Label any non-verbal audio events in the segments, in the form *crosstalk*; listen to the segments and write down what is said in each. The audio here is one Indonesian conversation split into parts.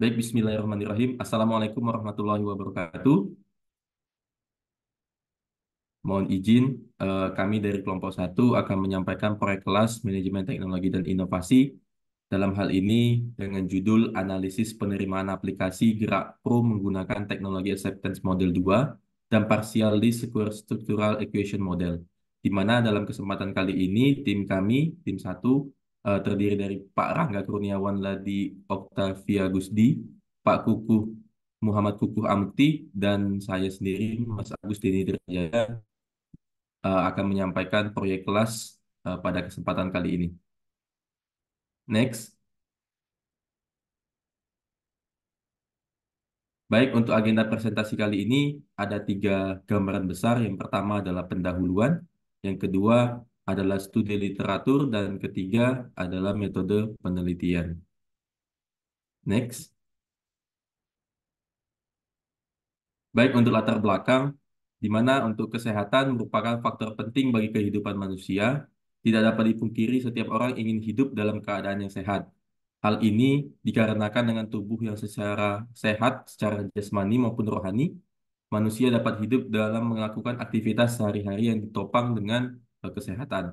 Baik, bismillahirrahmanirrahim. Assalamualaikum warahmatullahi wabarakatuh. Mohon izin, eh, kami dari kelompok satu akan menyampaikan proyek kelas Manajemen Teknologi dan Inovasi dalam hal ini dengan judul Analisis Penerimaan Aplikasi Gerak Pro menggunakan Teknologi Acceptance Model 2 dan Partial Least Square Structural Equation Model, di mana dalam kesempatan kali ini tim kami, tim satu uh, terdiri dari Pak Rangga Kurniawan Ladi Octavia Gusdi, Pak Kukuh Muhammad Kukuh Amti, dan saya sendiri Mas Agus Dini Derjaya uh, eh, akan menyampaikan proyek kelas uh, pada kesempatan kali ini. Next. Baik, untuk agenda presentasi kali ini ada tiga gambaran besar. Yang pertama adalah pendahuluan, yang kedua adalah studi literatur, dan ketiga adalah metode penelitian. Next. Baik untuk latar belakang, di mana untuk kesehatan merupakan faktor penting bagi kehidupan manusia, tidak dapat dipungkiri setiap orang ingin hidup dalam keadaan yang sehat. Hal ini dikarenakan dengan tubuh yang secara sehat, secara jasmani maupun rohani, manusia dapat hidup dalam melakukan aktivitas sehari-hari yang ditopang dengan kesehatan.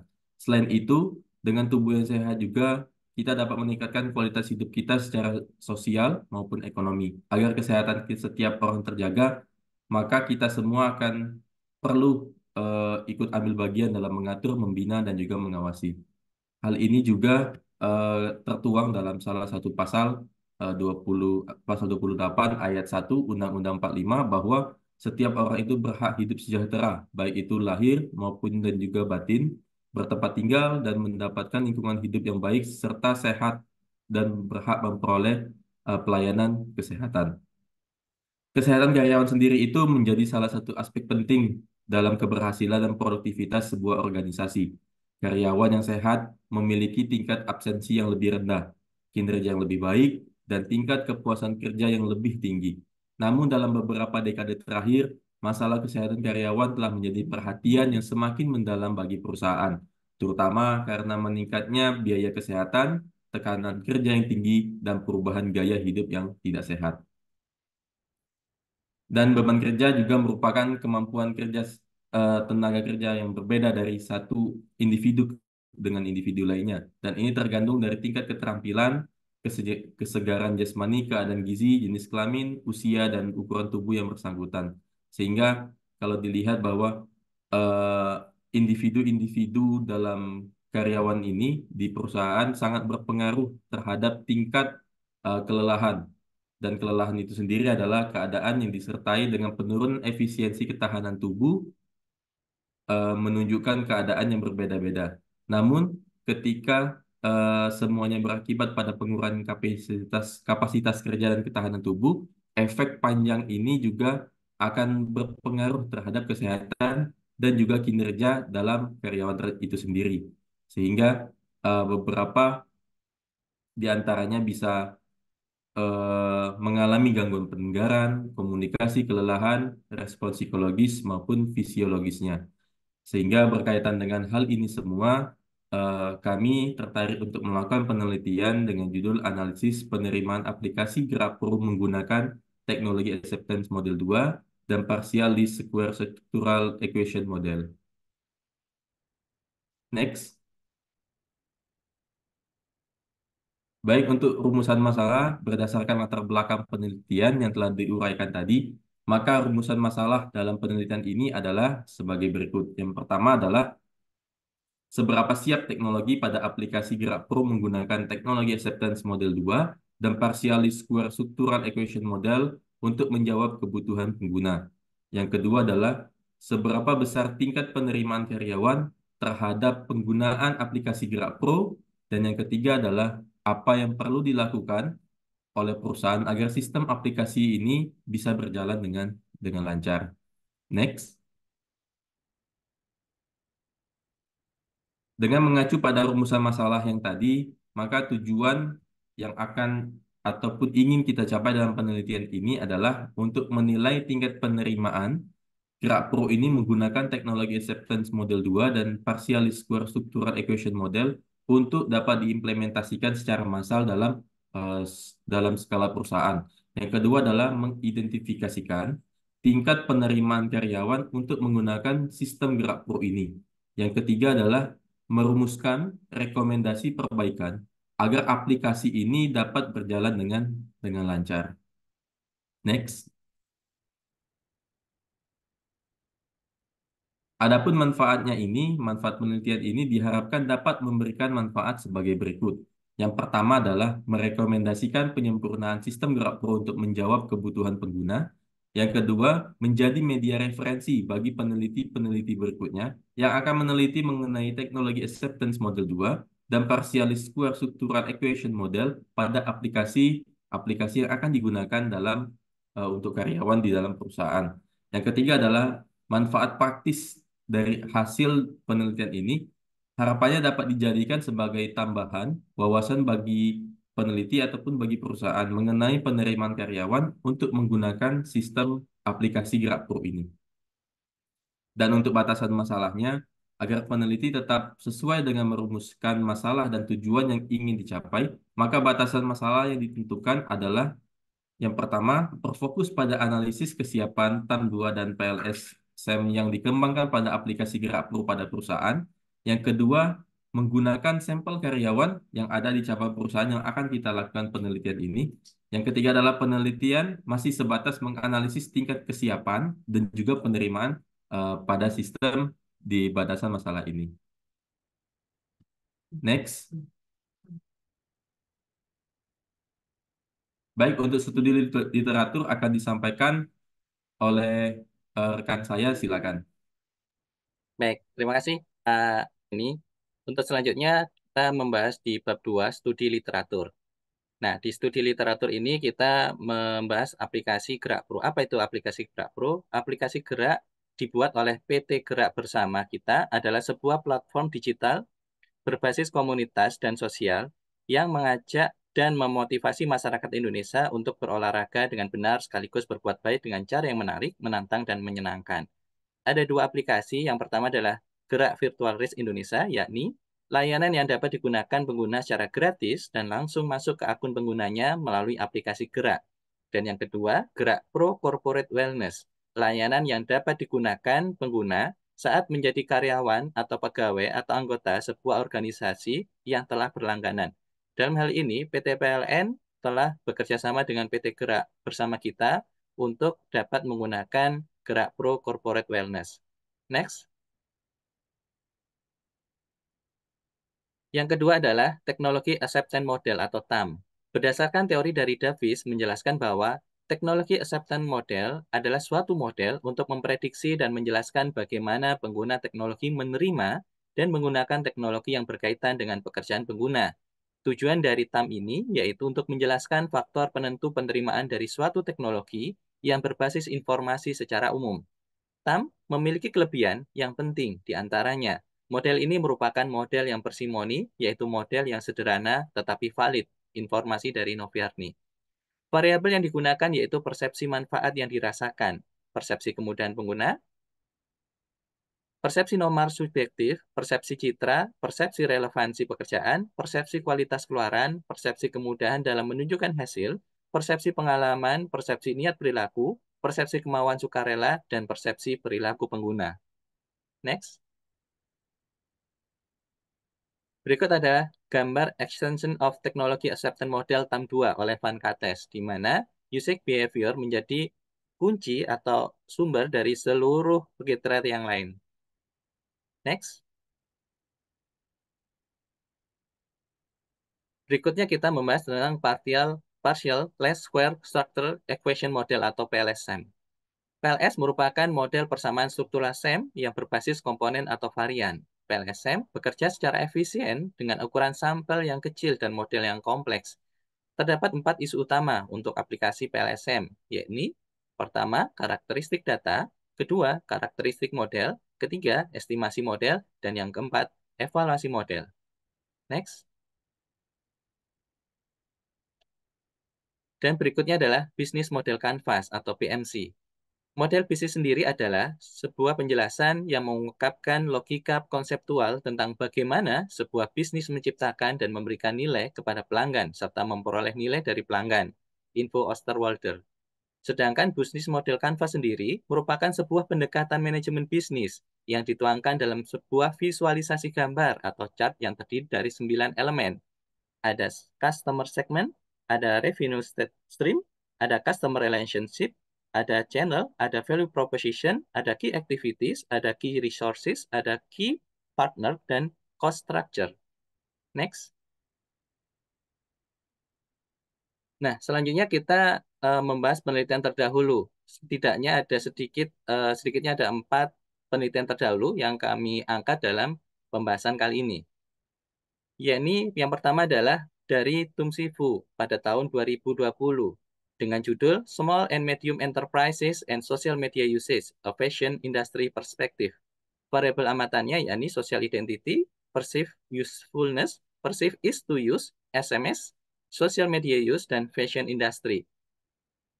Selain itu, dengan tubuh yang sehat juga kita dapat meningkatkan kualitas hidup kita secara sosial maupun ekonomi. Agar kesehatan setiap orang terjaga, maka kita semua akan perlu uh, ikut ambil bagian dalam mengatur, membina, dan juga mengawasi. Hal ini juga uh, tertuang dalam salah satu pasal eh, uh, 20 pasal 28 ayat 1 Undang-Undang 45 bahwa setiap orang itu berhak hidup sejahtera, baik itu lahir maupun dan juga batin, bertempat tinggal dan mendapatkan lingkungan hidup yang baik serta sehat dan berhak memperoleh uh, pelayanan kesehatan. Kesehatan karyawan sendiri itu menjadi salah satu aspek penting dalam keberhasilan dan produktivitas sebuah organisasi. Karyawan yang sehat memiliki tingkat absensi yang lebih rendah, kinerja yang lebih baik, dan tingkat kepuasan kerja yang lebih tinggi. Namun dalam beberapa dekade terakhir, masalah kesehatan karyawan telah menjadi perhatian yang semakin mendalam bagi perusahaan, terutama karena meningkatnya biaya kesehatan, tekanan kerja yang tinggi, dan perubahan gaya hidup yang tidak sehat. Dan beban kerja juga merupakan kemampuan kerja eh, tenaga kerja yang berbeda dari satu individu dengan individu lainnya. Dan ini tergantung dari tingkat keterampilan, kesegaran jasmani, keadaan gizi, jenis kelamin, usia, dan ukuran tubuh yang bersangkutan. Sehingga kalau dilihat bahwa eh, individu-individu uh, dalam karyawan ini di perusahaan sangat berpengaruh terhadap tingkat uh, kelelahan. Dan kelelahan itu sendiri adalah keadaan yang disertai dengan penurunan efisiensi ketahanan tubuh, uh, menunjukkan keadaan yang berbeda-beda. Namun, ketika Eh, semuanya berakibat pada pengurangan kapasitas kapasitas kerja dan ketahanan tubuh, efek panjang ini juga akan berpengaruh terhadap kesehatan dan juga kinerja dalam karyawan itu sendiri. Sehingga uh, beberapa di antaranya bisa uh, mengalami gangguan pendengaran, komunikasi, kelelahan, respon psikologis maupun fisiologisnya. Sehingga berkaitan dengan hal ini semua, Eh, kami tertarik untuk melakukan penelitian dengan judul analisis penerimaan aplikasi gerak menggunakan teknologi acceptance model 2 dan partial least square structural equation model. Next. Baik untuk rumusan masalah berdasarkan latar belakang penelitian yang telah diuraikan tadi, maka rumusan masalah dalam penelitian ini adalah sebagai berikut. Yang pertama adalah seberapa siap teknologi pada aplikasi gerak pro menggunakan teknologi acceptance model 2 dan partialis square structural equation model untuk menjawab kebutuhan pengguna. Yang kedua adalah seberapa besar tingkat penerimaan karyawan terhadap penggunaan aplikasi gerak pro dan yang ketiga adalah apa yang perlu dilakukan oleh perusahaan agar sistem aplikasi ini bisa berjalan dengan dengan lancar. Next. Dengan mengacu pada rumusan masalah yang tadi, maka tujuan yang akan ataupun ingin kita capai dalam penelitian ini adalah untuk menilai tingkat penerimaan gerak pro ini menggunakan teknologi acceptance model 2 dan partial square structural equation model untuk dapat diimplementasikan secara massal dalam uh, dalam skala perusahaan. Yang kedua adalah mengidentifikasikan tingkat penerimaan karyawan untuk menggunakan sistem gerak pro ini. Yang ketiga adalah merumuskan rekomendasi perbaikan agar aplikasi ini dapat berjalan dengan dengan lancar. Next. Adapun manfaatnya ini, manfaat penelitian ini diharapkan dapat memberikan manfaat sebagai berikut. Yang pertama adalah merekomendasikan penyempurnaan sistem gerak pro untuk menjawab kebutuhan pengguna yang kedua, menjadi media referensi bagi peneliti-peneliti berikutnya yang akan meneliti mengenai teknologi acceptance model 2 dan partialis square structural equation model pada aplikasi aplikasi yang akan digunakan dalam uh, untuk karyawan di dalam perusahaan. Yang ketiga adalah manfaat praktis dari hasil penelitian ini harapannya dapat dijadikan sebagai tambahan wawasan bagi peneliti ataupun bagi perusahaan mengenai penerimaan karyawan untuk menggunakan sistem aplikasi GrabPro ini. Dan untuk batasan masalahnya, agar peneliti tetap sesuai dengan merumuskan masalah dan tujuan yang ingin dicapai, maka batasan masalah yang ditentukan adalah yang pertama, berfokus pada analisis kesiapan TAM2 dan PLS SEM yang dikembangkan pada aplikasi GrabPro pada perusahaan. Yang kedua, menggunakan sampel karyawan yang ada di cabang perusahaan yang akan kita lakukan penelitian ini. Yang ketiga adalah penelitian masih sebatas menganalisis tingkat kesiapan dan juga penerimaan uh, pada sistem di batasan masalah ini. Next. Baik, untuk studi literatur akan disampaikan oleh uh, rekan saya, silakan. Baik, terima kasih. Uh, ini untuk selanjutnya, kita membahas di bab 2, studi literatur. Nah, di studi literatur ini kita membahas aplikasi Gerak Pro. Apa itu aplikasi Gerak Pro? Aplikasi Gerak dibuat oleh PT Gerak Bersama kita adalah sebuah platform digital berbasis komunitas dan sosial yang mengajak dan memotivasi masyarakat Indonesia untuk berolahraga dengan benar sekaligus berbuat baik dengan cara yang menarik, menantang, dan menyenangkan. Ada dua aplikasi. Yang pertama adalah Gerak Virtual Risk Indonesia, yakni layanan yang dapat digunakan pengguna secara gratis dan langsung masuk ke akun penggunanya melalui aplikasi Gerak. Dan yang kedua, Gerak Pro Corporate Wellness, layanan yang dapat digunakan pengguna saat menjadi karyawan atau pegawai atau anggota sebuah organisasi yang telah berlangganan. Dalam hal ini, PT PLN telah bekerja sama dengan PT Gerak bersama kita untuk dapat menggunakan Gerak Pro Corporate Wellness. Next. Yang kedua adalah teknologi acceptance model atau TAM. Berdasarkan teori dari Davis menjelaskan bahwa teknologi acceptance model adalah suatu model untuk memprediksi dan menjelaskan bagaimana pengguna teknologi menerima dan menggunakan teknologi yang berkaitan dengan pekerjaan pengguna. Tujuan dari TAM ini yaitu untuk menjelaskan faktor penentu penerimaan dari suatu teknologi yang berbasis informasi secara umum. TAM memiliki kelebihan yang penting diantaranya Model ini merupakan model yang persimoni, yaitu model yang sederhana tetapi valid, informasi dari Noviarni. Variabel yang digunakan yaitu persepsi manfaat yang dirasakan, persepsi kemudahan pengguna, persepsi nomor subjektif, persepsi citra, persepsi relevansi pekerjaan, persepsi kualitas keluaran, persepsi kemudahan dalam menunjukkan hasil, persepsi pengalaman, persepsi niat perilaku, persepsi kemauan sukarela, dan persepsi perilaku pengguna. Next. Berikut ada gambar Extension of Technology Acceptance Model TAM2 oleh Van Kates, di mana usage behavior menjadi kunci atau sumber dari seluruh trade yang lain. Next. Berikutnya kita membahas tentang partial partial least square structure equation model atau PLSM. PLS merupakan model persamaan struktural SEM yang berbasis komponen atau varian. PLSM bekerja secara efisien dengan ukuran sampel yang kecil dan model yang kompleks. Terdapat empat isu utama untuk aplikasi PLSM, yakni pertama, karakteristik data, kedua, karakteristik model, ketiga, estimasi model, dan yang keempat, evaluasi model. Next. Dan berikutnya adalah bisnis model kanvas atau BMC. Model bisnis sendiri adalah sebuah penjelasan yang mengungkapkan logika konseptual tentang bagaimana sebuah bisnis menciptakan dan memberikan nilai kepada pelanggan serta memperoleh nilai dari pelanggan. Info Osterwalder. Sedangkan bisnis model kanvas sendiri merupakan sebuah pendekatan manajemen bisnis yang dituangkan dalam sebuah visualisasi gambar atau chart yang terdiri dari 9 elemen. Ada customer segment, ada revenue stream, ada customer relationship, ada channel, ada value proposition, ada key activities, ada key resources, ada key partner, dan cost structure. Next. Nah, selanjutnya kita uh, membahas penelitian terdahulu. Setidaknya ada sedikit, uh, sedikitnya ada empat penelitian terdahulu yang kami angkat dalam pembahasan kali ini. Yaitu yang pertama adalah dari Tung Sifu pada tahun 2020 dengan judul Small and Medium Enterprises and Social Media Usage, a Fashion Industry Perspective. Variabel amatannya yakni social identity, perceived usefulness, perceived is to use, SMS, social media use, dan fashion industry.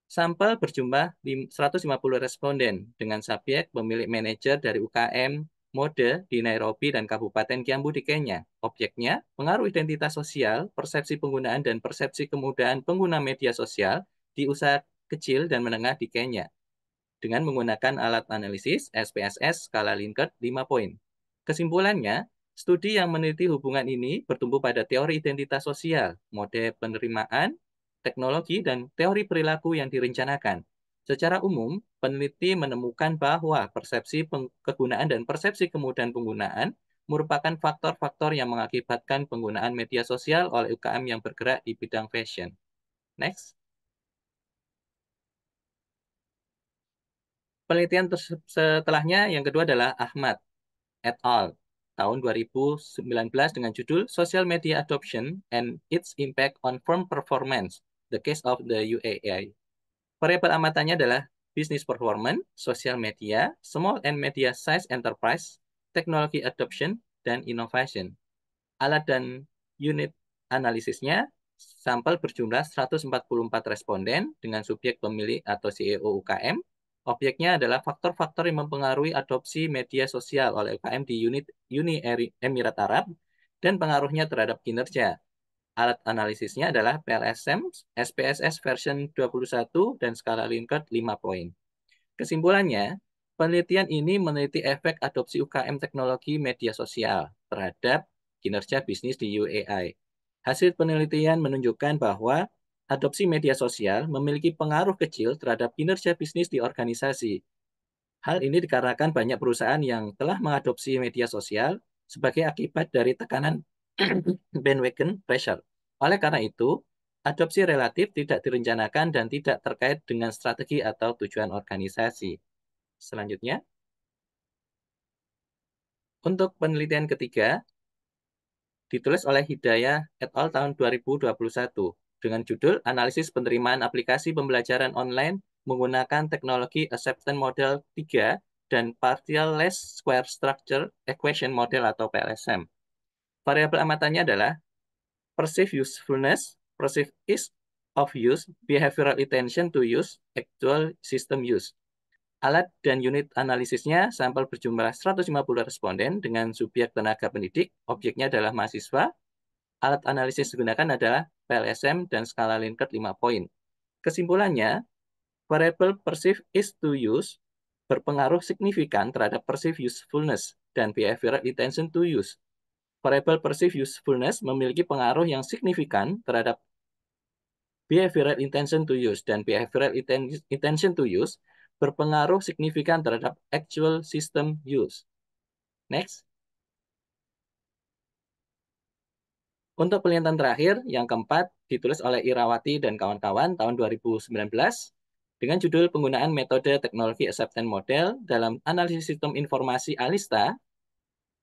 Sampel berjumlah 150 responden dengan subjek pemilik manajer dari UKM, mode di Nairobi dan Kabupaten Kiambu di Kenya. Objeknya, pengaruh identitas sosial, persepsi penggunaan dan persepsi kemudahan pengguna media sosial, di usaha kecil dan menengah di Kenya dengan menggunakan alat analisis SPSS skala Likert 5 poin. Kesimpulannya, studi yang meneliti hubungan ini bertumbuh pada teori identitas sosial, mode penerimaan, teknologi, dan teori perilaku yang direncanakan. Secara umum, peneliti menemukan bahwa persepsi kegunaan dan persepsi kemudahan penggunaan merupakan faktor-faktor yang mengakibatkan penggunaan media sosial oleh UKM yang bergerak di bidang fashion. Next. penelitian setelahnya yang kedua adalah Ahmad et al. tahun 2019 dengan judul Social Media Adoption and Its Impact on Firm Performance, The Case of the UAI. Variabel amatannya adalah Business Performance, Social Media, Small and Media Size Enterprise, Technology Adoption, dan Innovation. Alat dan unit analisisnya sampel berjumlah 144 responden dengan subjek pemilik atau CEO UKM, Objeknya adalah faktor-faktor yang mempengaruhi adopsi media sosial oleh UKM di unit Uni Emirat Arab dan pengaruhnya terhadap kinerja. Alat analisisnya adalah PLSM, SPSS version 21, dan skala Likert 5 poin. Kesimpulannya, penelitian ini meneliti efek adopsi UKM teknologi media sosial terhadap kinerja bisnis di UAI. Hasil penelitian menunjukkan bahwa adopsi media sosial memiliki pengaruh kecil terhadap kinerja bisnis di organisasi. Hal ini dikarenakan banyak perusahaan yang telah mengadopsi media sosial sebagai akibat dari tekanan *clears throat* bandwagon pressure. Oleh karena itu, adopsi relatif tidak direncanakan dan tidak terkait dengan strategi atau tujuan organisasi. Selanjutnya, untuk penelitian ketiga, ditulis oleh Hidayah et al. tahun 2021 dengan judul Analisis Penerimaan Aplikasi Pembelajaran Online menggunakan teknologi Acceptance Model 3 dan Partial Less Square Structure Equation Model atau PLSM. Variabel amatannya adalah perceived usefulness, perceived ease of use, behavioral Intention to use, actual system use. Alat dan unit analisisnya sampel berjumlah 150 responden dengan subjek tenaga pendidik, objeknya adalah mahasiswa, alat analisis digunakan adalah PLSM dan skala Likert 5 poin. Kesimpulannya, variable perceived is to use berpengaruh signifikan terhadap perceived usefulness dan behavioral intention to use. Variable perceived usefulness memiliki pengaruh yang signifikan terhadap behavioral intention to use dan behavioral intention to use berpengaruh signifikan terhadap actual system use. Next. Untuk penelitian terakhir, yang keempat, ditulis oleh Irawati dan kawan-kawan tahun 2019 dengan judul Penggunaan Metode Teknologi Acceptance Model dalam Analisis Sistem Informasi Alista,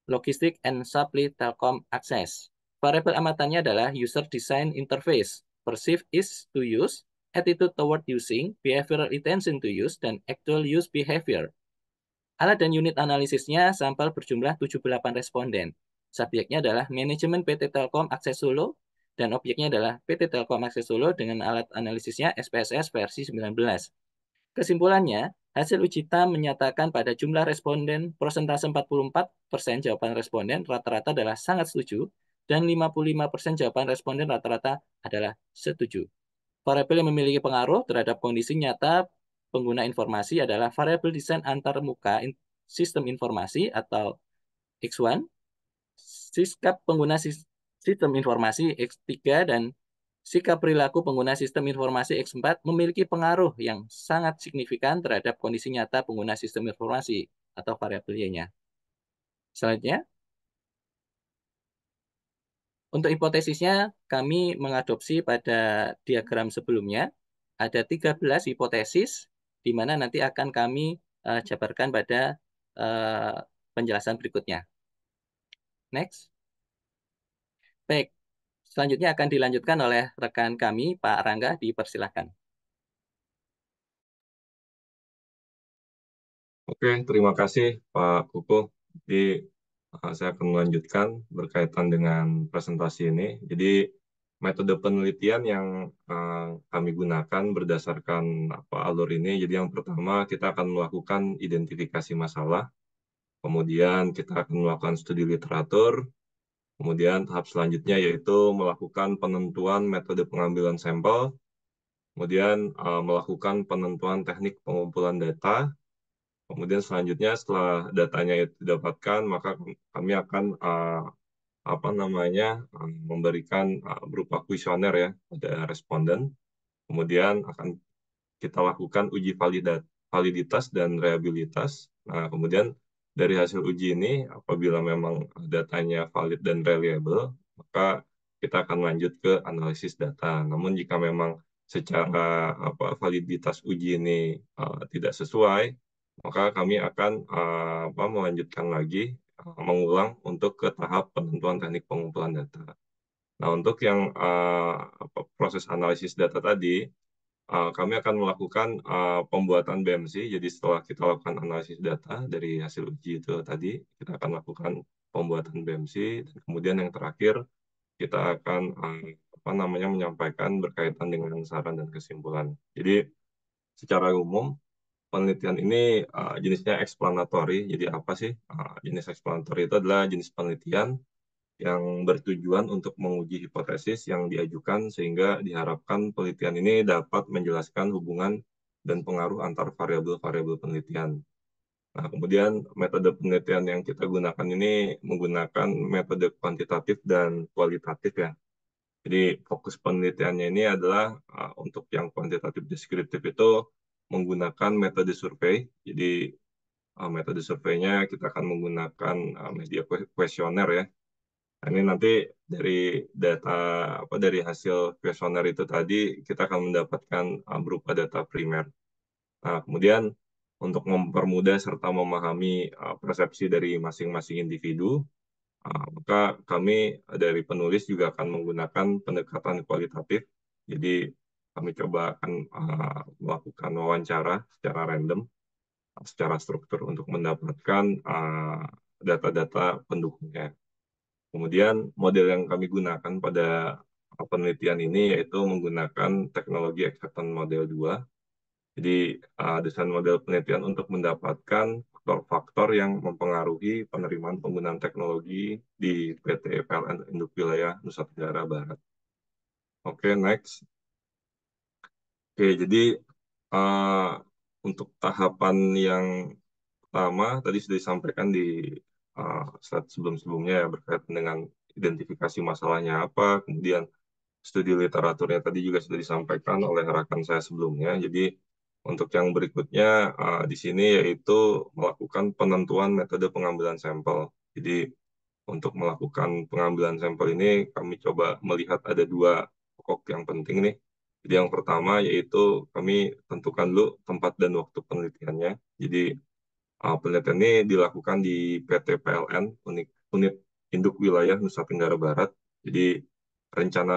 Logistik and Supply telkom Access. Variable amatannya adalah User Design Interface, Perceived Is to Use, Attitude Toward Using, Behavioral Intention to Use, dan Actual Use Behavior. Alat dan unit analisisnya sampel berjumlah 78 responden. Subjeknya adalah manajemen PT Telkom Akses Solo dan objeknya adalah PT Telkom Akses Solo dengan alat analisisnya SPSS versi 19. Kesimpulannya, hasil uji TAM menyatakan pada jumlah responden persentase 44% persen jawaban responden rata-rata adalah sangat setuju dan 55% persen jawaban responden rata-rata adalah setuju. Variabel yang memiliki pengaruh terhadap kondisi nyata pengguna informasi adalah variabel desain antarmuka sistem informasi atau X1, sikap pengguna sistem informasi X3 dan sikap perilaku pengguna sistem informasi X4 memiliki pengaruh yang sangat signifikan terhadap kondisi nyata pengguna sistem informasi atau variabel Y-nya. Selanjutnya, untuk hipotesisnya, kami mengadopsi pada diagram sebelumnya, ada 13 hipotesis, di mana nanti akan kami uh, jabarkan pada uh, penjelasan berikutnya. Next. Baik, selanjutnya akan dilanjutkan oleh rekan kami, Pak Rangga, dipersilahkan. Oke, terima kasih Pak Kukuh. Jadi eh, saya akan melanjutkan berkaitan dengan presentasi ini. Jadi metode penelitian yang eh, kami gunakan berdasarkan apa alur ini. Jadi yang pertama kita akan melakukan identifikasi masalah. Kemudian kita akan melakukan studi literatur. Kemudian tahap selanjutnya yaitu melakukan penentuan metode pengambilan sampel. Kemudian eh, melakukan penentuan teknik pengumpulan data. Kemudian selanjutnya setelah datanya itu didapatkan, maka kami akan eh, apa namanya eh, memberikan berupa kuesioner ya pada responden. Kemudian akan kita lakukan uji validitas dan reliabilitas, Nah, kemudian dari hasil uji ini apabila memang datanya valid dan reliable maka kita akan lanjut ke analisis data namun jika memang secara apa validitas uji ini uh, tidak sesuai maka kami akan uh, apa, melanjutkan lagi uh, mengulang untuk ke tahap penentuan teknik pengumpulan data nah untuk yang uh, proses analisis data tadi Eh, kami akan melakukan uh, pembuatan BMC. Jadi setelah kita lakukan analisis data dari hasil uji itu tadi, kita akan lakukan pembuatan BMC. kemudian yang terakhir, kita akan uh, apa namanya menyampaikan berkaitan dengan saran dan kesimpulan. Jadi secara umum penelitian ini uh, jenisnya eksplanatory. Jadi apa sih uh, jenis eksplanatory itu adalah jenis penelitian yang bertujuan untuk menguji hipotesis yang diajukan sehingga diharapkan penelitian ini dapat menjelaskan hubungan dan pengaruh antar variabel-variabel penelitian. Nah, kemudian metode penelitian yang kita gunakan ini menggunakan metode kuantitatif dan kualitatif ya. Jadi fokus penelitiannya ini adalah uh, untuk yang kuantitatif deskriptif itu menggunakan metode survei. Jadi uh, metode surveinya kita akan menggunakan uh, media kuesioner ya ini nanti dari data apa dari hasil kuesioner itu tadi kita akan mendapatkan eh, berupa data primer. Nah, kemudian untuk mempermudah serta memahami eh, persepsi dari masing-masing individu, eh, maka kami dari penulis juga akan menggunakan pendekatan kualitatif. Jadi kami coba akan melakukan wawancara secara random, secara struktur untuk mendapatkan data-data pendukungnya. Kemudian model yang kami gunakan pada penelitian ini yaitu menggunakan teknologi acceptance model 2. Jadi uh, desain model penelitian untuk mendapatkan faktor-faktor yang mempengaruhi penerimaan penggunaan teknologi di PT PLN Induk Wilayah Nusa Tenggara Barat. Oke, okay, next. Oke, okay, jadi uh, untuk tahapan yang pertama tadi sudah disampaikan di uh, sebelum-sebelumnya ya, berkaitan dengan identifikasi masalahnya apa, kemudian studi literaturnya tadi juga sudah disampaikan oleh rekan saya sebelumnya. Jadi untuk yang berikutnya uh, di sini yaitu melakukan penentuan metode pengambilan sampel. Jadi untuk melakukan pengambilan sampel ini kami coba melihat ada dua pokok yang penting nih. Jadi yang pertama yaitu kami tentukan dulu tempat dan waktu penelitiannya. Jadi Uh, eh, penelitian ini dilakukan di PT PLN, Unit, Unit Induk Wilayah Nusa Tenggara Barat. Jadi rencana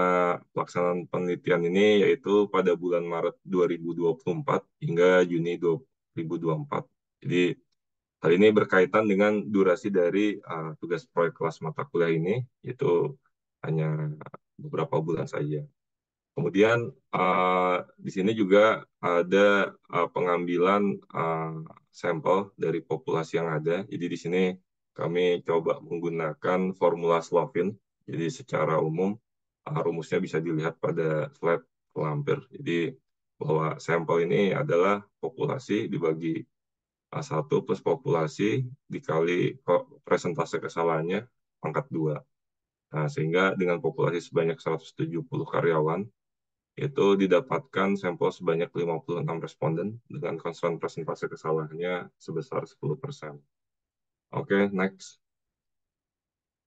pelaksanaan penelitian ini yaitu pada bulan Maret 2024 hingga Juni 2024. Jadi hal ini berkaitan dengan durasi dari uh, tugas proyek kelas mata kuliah ini, yaitu hanya beberapa bulan saja. Kemudian uh, di sini juga ada uh, pengambilan uh, sampel dari populasi yang ada. Jadi di sini kami coba menggunakan formula Slovin. Jadi secara umum uh, rumusnya bisa dilihat pada slide lampir. Jadi bahwa sampel ini adalah populasi dibagi uh, A1 plus populasi dikali presentase kesalahannya pangkat 2. Nah, sehingga dengan populasi sebanyak 170 karyawan, itu didapatkan sampel sebanyak 56 responden dengan konstan persentase kesalahannya sebesar 10%. Oke, okay, next.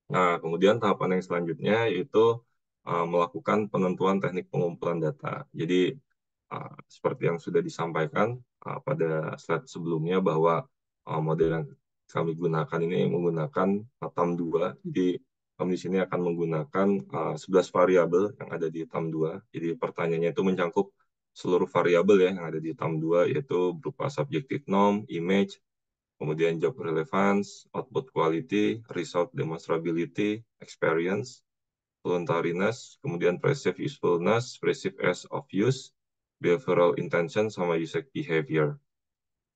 Nah, kemudian tahapan yang selanjutnya yaitu uh, melakukan penentuan teknik pengumpulan data. Jadi, uh, seperti yang sudah disampaikan uh, pada slide sebelumnya bahwa uh, model yang kami gunakan ini menggunakan TAM2, jadi kami di sini akan menggunakan uh, eh, 11 variabel yang ada di TAM2. Jadi pertanyaannya itu mencangkup seluruh variabel ya yang ada di TAM2 yaitu berupa subjective norm, image, kemudian job relevance, output quality, result demonstrability, experience, voluntariness, kemudian perceived usefulness, perceived as of use, behavioral intention, sama user behavior.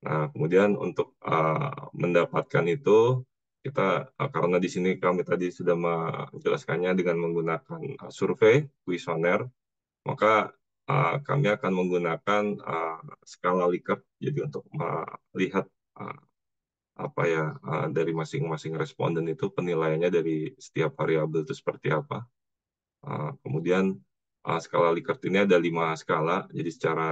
Nah, kemudian untuk uh, mendapatkan itu, kita eh, karena di sini kami tadi sudah menjelaskannya dengan menggunakan eh, survei kuesioner, maka eh, kami akan menggunakan skala Likert jadi untuk melihat apa ya dari masing-masing responden itu penilaiannya dari setiap variabel itu seperti apa. kemudian skala Likert ini ada lima skala, jadi secara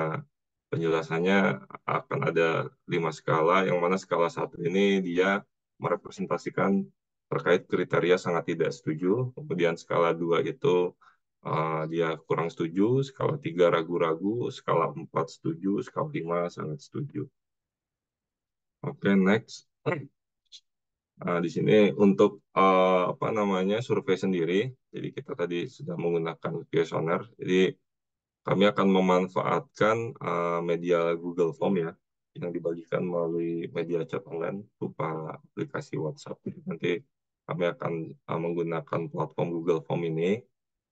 penjelasannya akan ada lima skala, yang mana skala satu ini dia merepresentasikan terkait kriteria sangat tidak setuju, kemudian skala dua itu uh, dia kurang setuju, skala tiga ragu-ragu, skala empat setuju, skala lima sangat setuju. Oke, okay, next. Nah, *clears throat* di sini untuk uh, apa namanya survei sendiri, jadi kita tadi sudah menggunakan questionnaire, Jadi kami akan memanfaatkan uh, media Google Form ya yang dibagikan melalui media chat online berupa aplikasi WhatsApp. Nanti kami akan eh, menggunakan platform Google Form ini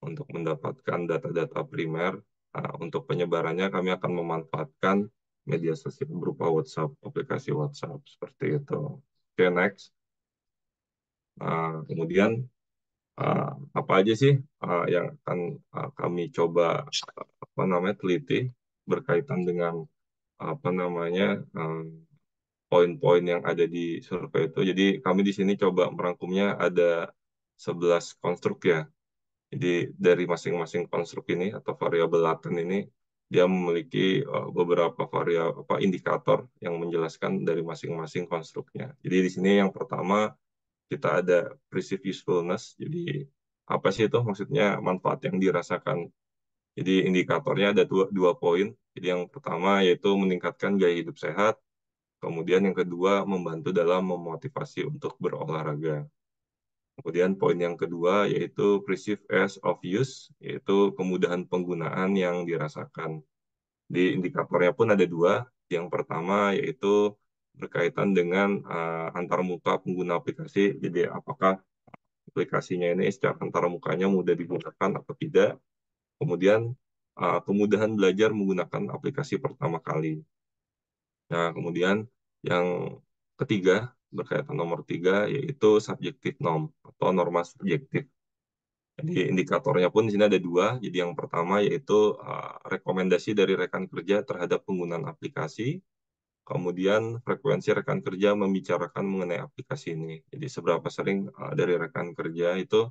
untuk mendapatkan data-data primer. Nah, untuk penyebarannya kami akan memanfaatkan media sosial berupa WhatsApp, aplikasi WhatsApp seperti itu. Oke, okay, next. Nah, kemudian uh, apa aja sih uh, yang akan uh, kami coba uh, apa namanya teliti berkaitan dengan apa namanya eh, poin-poin yang ada di survei itu. Jadi kami di sini coba merangkumnya ada 11 konstruk ya. Jadi dari masing-masing konstruk ini atau variabel laten ini dia memiliki eh, beberapa variabel apa indikator yang menjelaskan dari masing-masing konstruknya. Jadi di sini yang pertama kita ada perceived usefulness. Jadi apa sih itu maksudnya manfaat yang dirasakan jadi indikatornya ada dua, dua poin. Jadi yang pertama yaitu meningkatkan gaya hidup sehat, kemudian yang kedua membantu dalam memotivasi untuk berolahraga. Kemudian poin yang kedua yaitu perceived as of use, yaitu kemudahan penggunaan yang dirasakan. Di indikatornya pun ada dua. Yang pertama yaitu berkaitan dengan uh, antar muka pengguna aplikasi. Jadi apakah aplikasinya ini secara antar mukanya mudah digunakan atau tidak kemudian uh, kemudahan belajar menggunakan aplikasi pertama kali. Nah, kemudian yang ketiga berkaitan nomor tiga yaitu subjektif norm atau norma subjektif. Jadi indikatornya pun di sini ada dua. Jadi yang pertama yaitu uh, rekomendasi dari rekan kerja terhadap penggunaan aplikasi. Kemudian frekuensi rekan kerja membicarakan mengenai aplikasi ini. Jadi seberapa sering uh, dari rekan kerja itu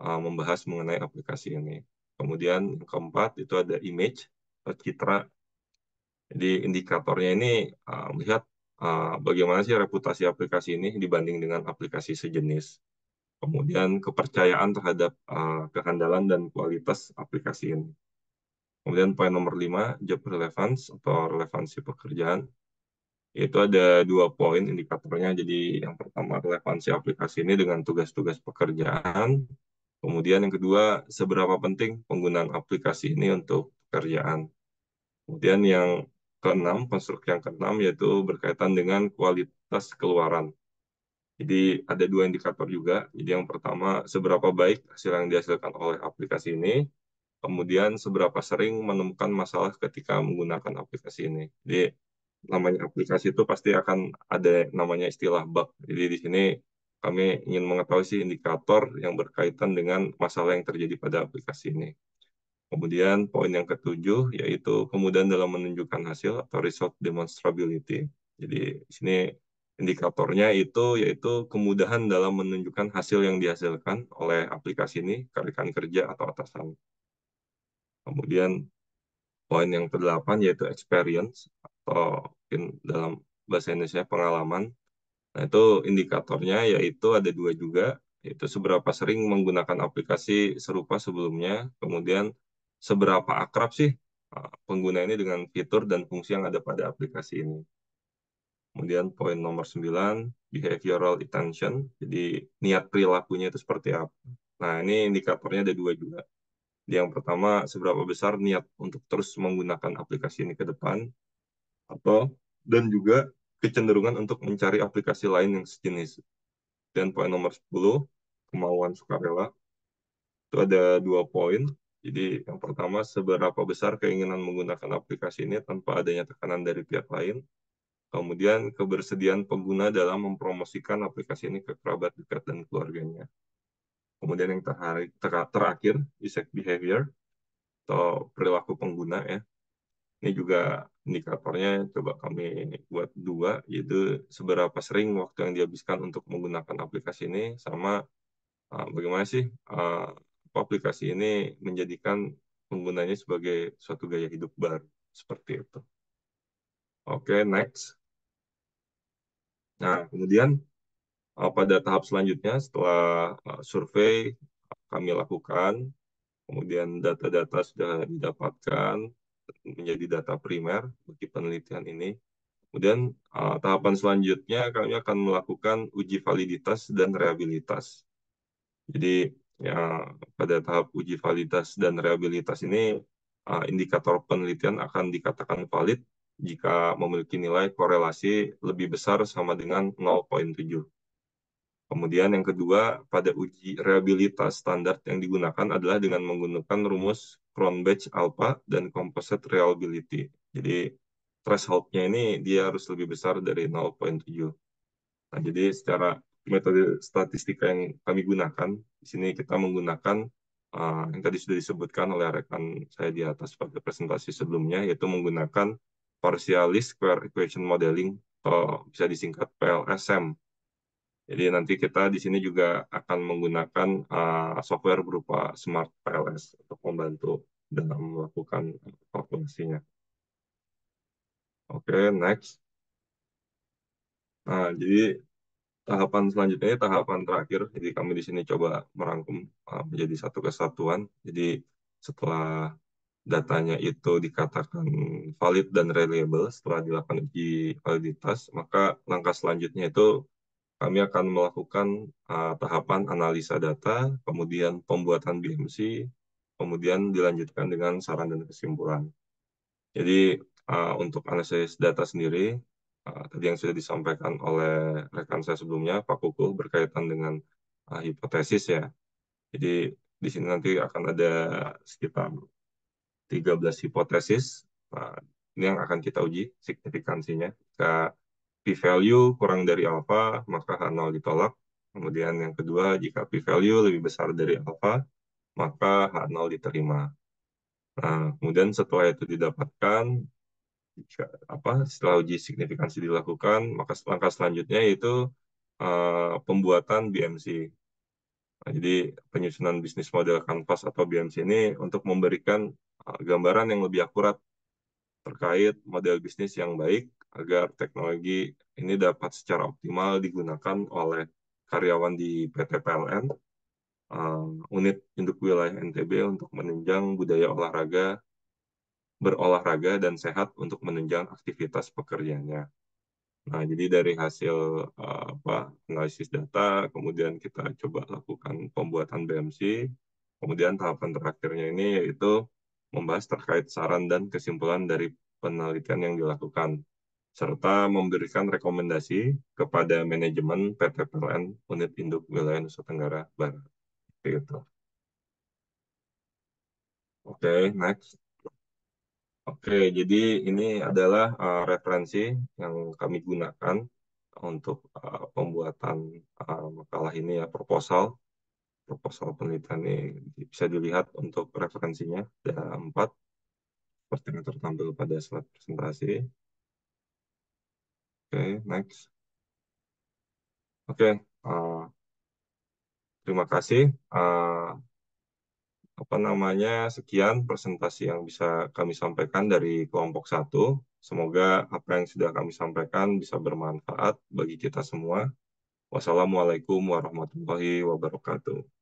uh, membahas mengenai aplikasi ini. Kemudian yang keempat itu ada image atau eh, citra. Jadi indikatornya ini uh, melihat uh, bagaimana sih reputasi aplikasi ini dibanding dengan aplikasi sejenis. Kemudian kepercayaan terhadap uh, kehandalan dan kualitas aplikasi ini. Kemudian poin nomor lima job relevance atau relevansi pekerjaan. Itu ada dua poin indikatornya. Jadi yang pertama relevansi aplikasi ini dengan tugas-tugas pekerjaan. Kemudian yang kedua, seberapa penting penggunaan aplikasi ini untuk pekerjaan. Kemudian yang keenam, konstruk yang keenam yaitu berkaitan dengan kualitas keluaran. Jadi ada dua indikator juga. Jadi yang pertama, seberapa baik hasil yang dihasilkan oleh aplikasi ini. Kemudian seberapa sering menemukan masalah ketika menggunakan aplikasi ini. Jadi namanya aplikasi itu pasti akan ada namanya istilah bug. Jadi di sini kami ingin mengetahui sih indikator yang berkaitan dengan masalah yang terjadi pada aplikasi ini. Kemudian poin yang ketujuh yaitu kemudahan dalam menunjukkan hasil atau result demonstrability. Jadi di sini indikatornya itu yaitu kemudahan dalam menunjukkan hasil yang dihasilkan oleh aplikasi ini ke rekan kerja atau atasan. Kemudian poin yang kedelapan yaitu experience atau mungkin dalam bahasa Indonesia pengalaman Nah, itu indikatornya yaitu ada dua juga, yaitu seberapa sering menggunakan aplikasi serupa sebelumnya, kemudian seberapa akrab sih eh, pengguna ini dengan fitur dan fungsi yang ada pada aplikasi ini. Kemudian poin nomor 9, behavioral attention, jadi niat perilakunya itu seperti apa. Nah, ini indikatornya ada dua juga. Yang pertama, seberapa besar niat untuk terus menggunakan aplikasi ini ke depan, atau dan juga kecenderungan untuk mencari aplikasi lain yang sejenis. Dan poin nomor 10, kemauan sukarela. Itu ada dua poin. Jadi yang pertama, seberapa besar keinginan menggunakan aplikasi ini tanpa adanya tekanan dari pihak lain. Kemudian kebersediaan pengguna dalam mempromosikan aplikasi ini ke kerabat dekat dan keluarganya. Kemudian yang terakhir, is behavior atau perilaku pengguna ya. Ini juga indikatornya coba kami buat dua yaitu seberapa sering waktu yang dihabiskan untuk menggunakan aplikasi ini sama uh, bagaimana sih uh, aplikasi ini menjadikan penggunanya sebagai suatu gaya hidup baru seperti itu. Oke, okay, next. Nah, kemudian uh, pada tahap selanjutnya setelah uh, survei kami lakukan, kemudian data-data sudah didapatkan, menjadi data primer bagi penelitian ini. Kemudian uh, tahapan selanjutnya kami akan melakukan uji validitas dan reabilitas. Jadi ya pada tahap uji validitas dan reabilitas ini uh, indikator penelitian akan dikatakan valid jika memiliki nilai korelasi lebih besar sama dengan 0.7. Kemudian yang kedua, pada uji reliabilitas standar yang digunakan adalah dengan menggunakan rumus Cronbach batch alpha dan composite reliability. Jadi thresholdnya ini dia harus lebih besar dari 0.7. Nah, jadi secara metode statistika yang kami gunakan, di sini kita menggunakan uh, yang tadi sudah disebutkan oleh rekan saya di atas pada presentasi sebelumnya, yaitu menggunakan partialis square equation modeling, atau bisa disingkat PLSM jadi nanti kita di sini juga akan menggunakan uh, software berupa Smart PLS untuk membantu dalam melakukan kalkulasinya. Oke, okay, next. Nah, jadi tahapan selanjutnya tahapan terakhir. Jadi kami di sini coba merangkum uh, menjadi satu kesatuan. Jadi setelah datanya itu dikatakan valid dan reliable setelah dilakukan uji validitas, maka langkah selanjutnya itu kami akan melakukan uh, tahapan analisa data, kemudian pembuatan BMC, kemudian dilanjutkan dengan saran dan kesimpulan. Jadi uh, untuk analisis data sendiri, uh, tadi yang sudah disampaikan oleh rekan saya sebelumnya, Pak Kukuh, berkaitan dengan uh, hipotesis ya. Jadi di sini nanti akan ada sekitar 13 hipotesis, nah, ini yang akan kita uji signifikansinya. Kita p-value kurang dari alpha maka H0 ditolak. Kemudian yang kedua, jika p-value lebih besar dari alpha maka H0 diterima. Nah, kemudian setelah itu didapatkan, jika apa setelah uji signifikansi dilakukan, maka langkah selanjutnya yaitu uh, pembuatan BMC. Nah, jadi penyusunan bisnis model kanvas atau BMC ini untuk memberikan eh, gambaran yang lebih akurat terkait model bisnis yang baik agar teknologi ini dapat secara optimal digunakan oleh karyawan di PT PLN, uh, eh, unit induk wilayah NTB untuk menunjang budaya olahraga, berolahraga dan sehat untuk menunjang aktivitas pekerjaannya. Nah, jadi dari hasil uh, apa analisis data, kemudian kita coba lakukan pembuatan BMC. Kemudian tahapan terakhirnya ini yaitu membahas terkait saran dan kesimpulan dari penelitian yang dilakukan serta memberikan rekomendasi kepada manajemen PT PLN Unit Induk Wilayah Nusa Tenggara Barat. Seperti gitu. Oke, next. Oke, jadi ini adalah uh, referensi yang kami gunakan untuk uh, pembuatan uh, makalah ini ya proposal proposal penelitian ini bisa dilihat untuk referensinya ada empat seperti yang tertampil pada slide presentasi okay, next. Oke, okay, uh, eh, terima kasih. Uh, apa namanya sekian presentasi yang bisa kami sampaikan dari kelompok satu. Semoga apa yang sudah kami sampaikan bisa bermanfaat bagi kita semua. Wassalamualaikum warahmatullahi wabarakatuh.